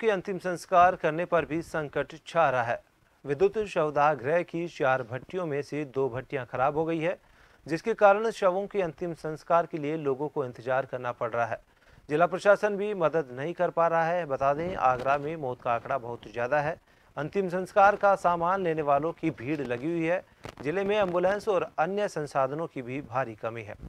के अंतिम संस्कार करने पर भी संकट छा रहा है विद्युत शवदाह की चार भट्टियों में से दो भट्टियां खराब हो गई है जिसके कारण शवों के अंतिम संस्कार के लिए लोगों को इंतजार करना पड़ रहा है जिला प्रशासन भी मदद नहीं कर पा रहा है बता दें आगरा में मौत का आंकड़ा बहुत ज़्यादा है अंतिम संस्कार का सामान लेने वालों की भीड़ लगी हुई है जिले में एम्बुलेंस और अन्य संसाधनों की भी भारी कमी है